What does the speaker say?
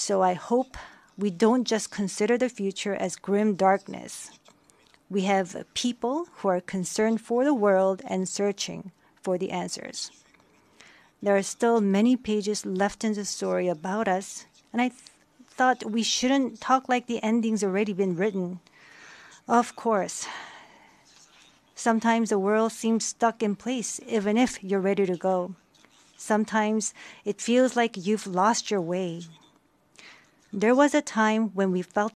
So I hope we don't just consider the future as grim darkness. We have people who are concerned for the world and searching for the answers. There are still many pages left in the story about us, and I th- thought we shouldn't talk like the ending's already been written. Of course, sometimes the world seems stuck in place, even if you're ready to go. Sometimes it feels like you've lost your way, there was a time when we felt